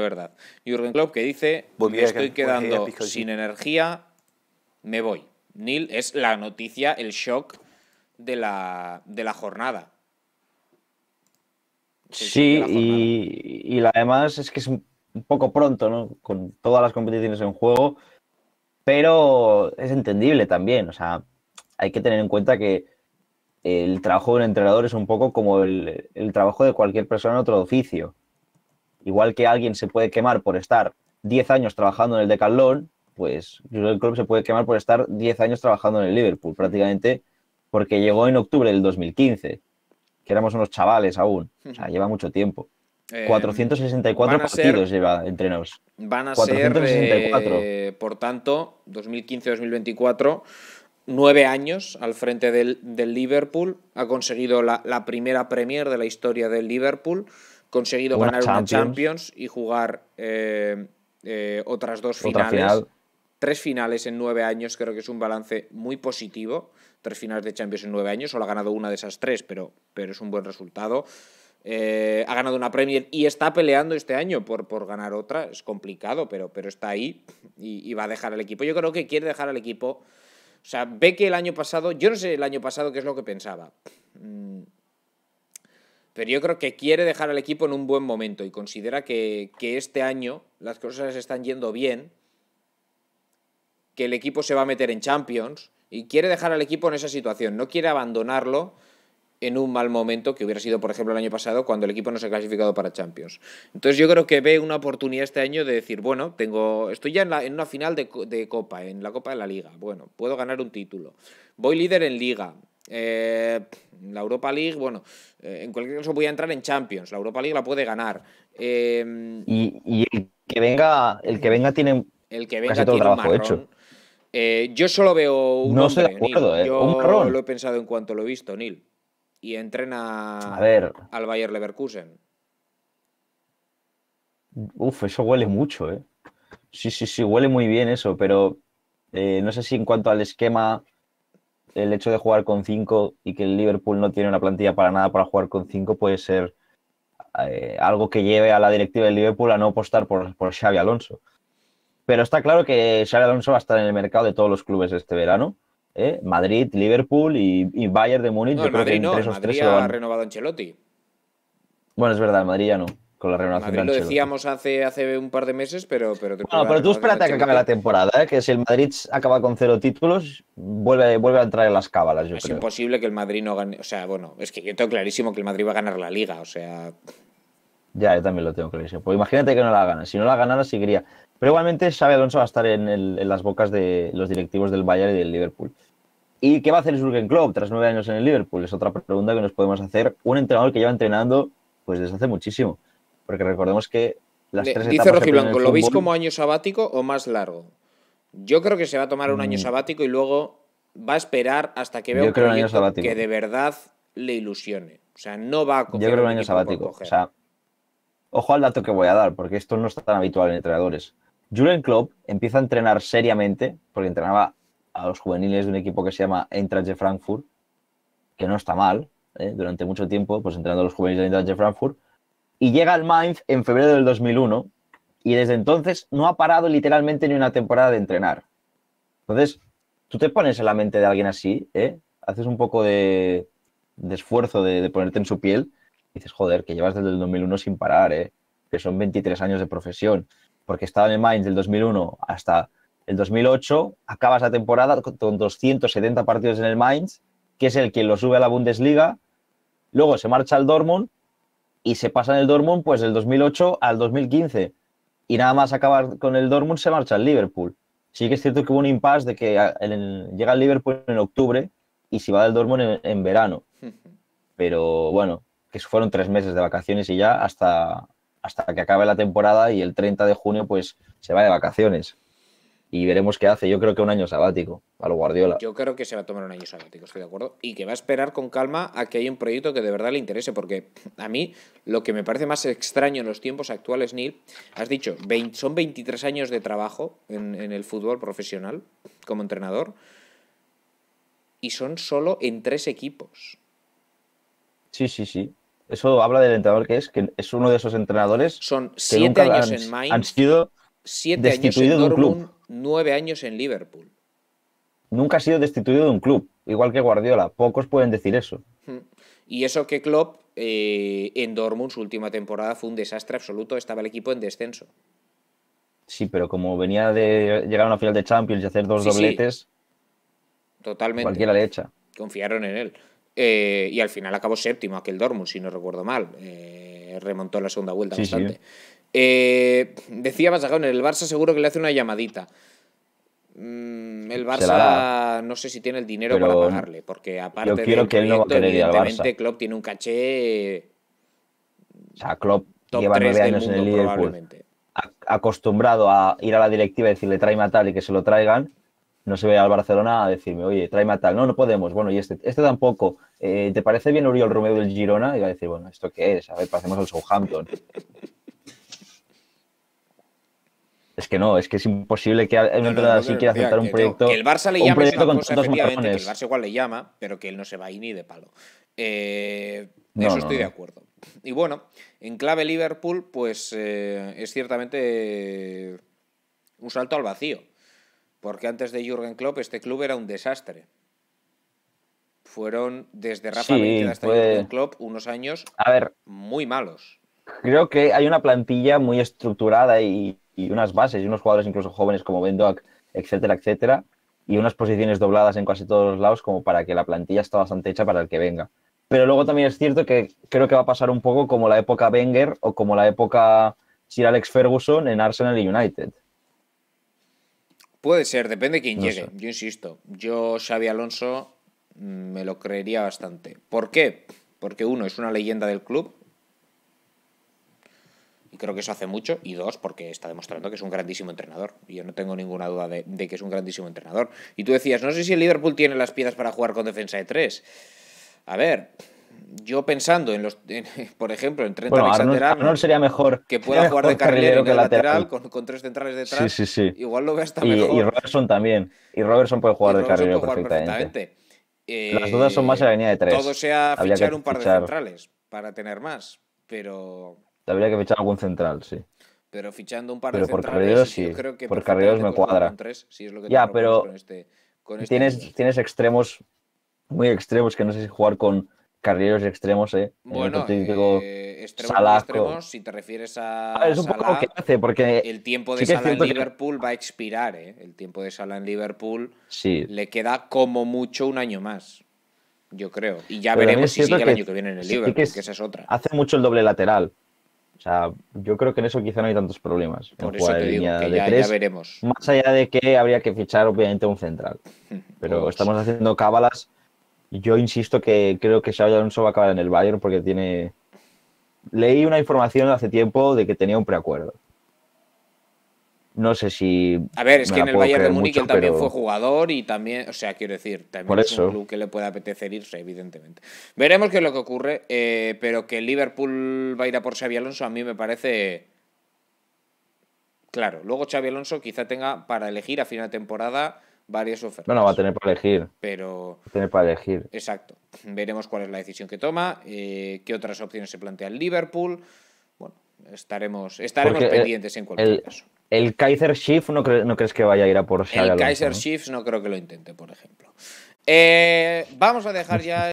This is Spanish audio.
verdad. Jürgen Klopp que dice, estoy quedando sin energía, me voy. Neil es la noticia, el shock de la, jornada. sí, Y, y, además es que es un, poco pronto, ¿no? Con todas las competiciones en juego, pero es entendible también, o sea, hay que tener en cuenta que el trabajo de un entrenador es un poco como el, el trabajo de cualquier persona en otro oficio. Igual que alguien se puede quemar por estar 10 años trabajando en el Decathlon, pues el Klopp se puede quemar por estar 10 años trabajando en el Liverpool, prácticamente porque llegó en octubre del 2015, que éramos unos chavales aún, o sea, lleva mucho tiempo. 464 eh, partidos lleva entre nos. Van a ser, eh, por tanto, 2015-2024, nueve años al frente del, Liverpool, ha conseguido la, la primera Premier de la historia del Liverpool conseguido ganar una Champions y jugar eh, eh, otras dos finales. Tres finales en nueve años, creo que es un balance muy positivo. Tres finales de Champions en nueve años, solo ha ganado una de esas tres, pero, pero es un buen resultado. Eh, ha ganado una Premier y está peleando este año por, por ganar otra. Es complicado, pero, pero está ahí y, va a dejar al equipo. Yo creo que quiere dejar al equipo. O sea, ve que el año pasado, yo no sé el año pasado qué es lo que pensaba. Mm, pero yo creo que quiere dejar al equipo en un buen momento y considera que, este año las cosas están yendo bien, que el equipo se va a meter en Champions y quiere dejar al equipo en esa situación, no quiere abandonarlo en un mal momento que hubiera sido, por ejemplo, el año pasado cuando el equipo no se ha clasificado para Champions. Entonces yo creo que ve una oportunidad este año de decir, bueno, tengo, estoy ya en, la, en una final de, de, Copa, en la Copa de la Liga, bueno, puedo ganar un título, voy líder en Liga, eh, la Europa League, bueno, eh, en cualquier caso voy a entrar en Champions. La Europa League la puede ganar. Eh, y, el que venga, el que venga tiene el que casi todo el trabajo hecho. yo solo veo un no hombre, Yo lo he pensado en cuanto lo he visto, Neil. Y entrena a al Bayer Leverkusen. Uf, eso huele mucho, ¿eh? Sí, sí, sí, huele muy bien eso, pero no sé si en cuanto al esquema el hecho de jugar con 5 y que el Liverpool no tiene una plantilla para nada para jugar con 5 puede ser eh, algo que lleve a la directiva del Liverpool a no apostar por, Xavi Alonso. Pero está claro que Xavi Alonso va a estar en el mercado de todos los clubes este verano. ¿eh? Madrid, Liverpool y, Bayern de Múnich. yo creo que no, ha van... renovado Ancelotti. Bueno, es verdad, Madrid ya no con la Lo decíamos hace, hace un par de meses, pero... pero bueno, ah, pero tú espérate a que acabe la temporada, ¿eh? que si el Madrid acaba con cero títulos, vuelve, vuelve a entrar en las cábalas, Es imposible que el Madrid no gane... O sea, bueno, es que yo tengo clarísimo que el Madrid va a ganar la Liga, o sea... Ya, yo también lo tengo clarísimo. Pues imagínate que no la gana. Si no la ganara, seguiría. Pero igualmente sabe Alonso va a estar en, las bocas de los directivos del Bayern y del Liverpool. ¿Y qué va a hacer el Jürgen Klopp tras nueve años en el Liverpool? Es otra pregunta que nos podemos hacer. Un entrenador que lleva entrenando pues desde hace muchísimo. Porque recordemos que las tres dice Blanco, ¿lo veis como año sabático o más largo? Yo creo que se va a tomar un año mm. sabático y luego va a esperar hasta que vea un proyecto que de verdad le ilusione. O sea, no va a coger. Yo creo un año sabático. O sea, ojo al dato que voy a dar, porque esto no está tan habitual en entrenadores. Julian Klopp empieza a entrenar seriamente, porque entrenaba a los juveniles de un equipo que se llama Eintracht de Frankfurt, que no está mal, ¿eh? durante mucho tiempo, pues entrenando a los juveniles de Eintracht de Frankfurt, y llega al Mainz en febrero del 2001 y desde entonces no ha parado literalmente ni una temporada de entrenar. Entonces, tú te pones en la mente de alguien así, ¿eh? haces un poco de, esfuerzo de, ponerte en su piel dices, joder, que llevas desde el 2001 sin parar, ¿eh? que son 23 años de profesión, porque estaba en el Mainz del 2001 hasta el 2008, acabas la temporada con 270 partidos en el Mainz, que es el que lo sube a la Bundesliga, luego se marcha al Dortmund y se pasa en el Dortmund pues del 2008 al 2015 y nada más acabar con el Dortmund se marcha al Liverpool. Sí que es cierto que hubo un impasse de que ah, llega al Liverpool en octubre y si va del Dortmund en, verano. Pero bueno, que fueron tres meses de vacaciones y ya hasta, hasta que acabe la temporada y el 30 de junio pues se va de vacaciones y veremos qué hace. Yo creo que un año sabático a lo Guardiola. Yo creo que se va a tomar un año sabático, estoy de acuerdo. Y que va a esperar con calma a que haya un proyecto que de verdad le interese, porque a mí lo que me parece más extraño en los tiempos actuales, Neil, has dicho, son 23 años de trabajo en, el fútbol profesional como entrenador y son solo en tres equipos. Sí, sí, sí. Eso habla del entrenador que es, que es uno de esos entrenadores. Son siete años han, en Mainz. Han sido siete años en de un club nueve años en Liverpool. Nunca ha sido destituido de un club, igual que Guardiola. Pocos pueden decir eso. Hmm. Y eso que Klopp eh, en Dortmund su última temporada fue un desastre absoluto. Estaba el equipo en descenso. Sí, pero como venía de llegar a una final de Champions y hacer dos dobletes, totalmente. Cualquiera le echa. Confiaron en él. Eh, y al final acabó séptimo aquel Dortmund, si no recuerdo mal. Eh, remontó la segunda vuelta sí, bastante. Eh, decía en el Barça seguro que le hace una llamadita. Mm, el Barça no sé si tiene el dinero para pagarle, porque aparte yo quiero que él no al Barça. Klopp tiene un caché. O sea, Klopp lleva nueve años en el Liverpool. Acostumbrado a ir a la directiva y decirle tráeme a tal y que se lo traigan, no se ve al Barcelona a decirme, oye, tráeme a tal. No, no podemos. Bueno, y este, este tampoco. Eh, ¿Te parece bien Oriol Romeo del Girona? Y va a decir, bueno, ¿esto qué es? A ver, pasemos al Southampton. Es que no, es que es imposible que un entrenador quiera aceptar un proyecto. Que el Barça le llame con efectivamente, que el Barça igual le llama, pero que él no se va ahí ni de palo. Eh, eso estoy de acuerdo. Y bueno, en clave Liverpool, pues eh, es ciertamente un salto al vacío. Porque antes de Jürgen Klopp, este club era un desastre. Fueron desde Rafa Benítez hasta Jürgen Klopp unos años a ver, muy malos. Creo que hay una plantilla muy estructurada y y unas bases y unos jugadores incluso jóvenes como Doak, etcétera, etcétera, y unas posiciones dobladas en casi todos los lados como para que la plantilla está bastante hecha para el que venga. Pero luego también es cierto que creo que va a pasar un poco como la época Wenger o como la época Sir Alex Ferguson en Arsenal y United. Puede ser, depende de quién llegue. Yo insisto, yo Xavi Alonso mm, me lo creería bastante. ¿Por qué? Porque uno es una leyenda del club, creo que eso hace mucho, y dos, porque está demostrando que es un grandísimo entrenador. Y Yo no tengo ninguna duda de, que es un grandísimo entrenador. Y tú decías, no sé si el Liverpool tiene las piezas para jugar con defensa de tres. A ver, yo pensando en los, por ejemplo, en 30 bueno, Arnold, sería mejor que pueda jugar de carrilero que lateral, Con, tres centrales detrás. Sí, sí, sí. Igual lo ve hasta mejor. Y Robertson también. Y Robertson puede jugar de carrilero perfectamente. Eh, las dudas son más en la línea de tres. Todo sea fichar un par de centrales para tener más, pero Habría que fichar algún central, sí. Pero fichando un par pero de por centrales, carreros, sí. por carreros me cuadra. ya, pero este, este tienes, tienes extremos muy extremos que no sé si jugar con carreros extremos, ¿eh? Bueno, eh, extremos, extremos, si te refieres a. Ah, es un poco lo que hace, porque. El tiempo de sala Salah en Liverpool va a expirar, ¿eh? El tiempo de Salah en Liverpool sí. le queda como mucho un año más. Yo creo. Y ya veremos si sigue el año que viene en el Liverpool, que esa es otra. Hace mucho el doble lateral. O sea, yo creo que en eso quizá no hay tantos problemas. veremos. Más allá de que habría que fichar, obviamente, un central. Pero pues. estamos haciendo cábalas. Yo insisto que creo que Xavi Alonso va a acabar en el Bayern porque tiene. Leí una información hace tiempo de que tenía un preacuerdo. No sé si. A ver, es que en el Bayern de Múnich él también fue jugador y también, o sea, quiero decir, también es un club que le puede apetecer irse, evidentemente. Veremos qué es lo que ocurre, eh, pero que Liverpool va a ir a por Xavi Alonso a mí me parece. Claro, luego Xavi Alonso quizá tenga para elegir a final de temporada varias ofertas. no va a tener para elegir. Pero. Va a tener para elegir. Exacto. Veremos cuál es la decisión que toma, eh, qué otras opciones se plantea el Liverpool. Bueno, estaremos, estaremos pendientes en cualquier caso. El Kaiser Shift no, crees que vaya a ir a por Xavi El Kaiser Shift no creo que lo intente, por ejemplo. Eh, vamos a dejar ya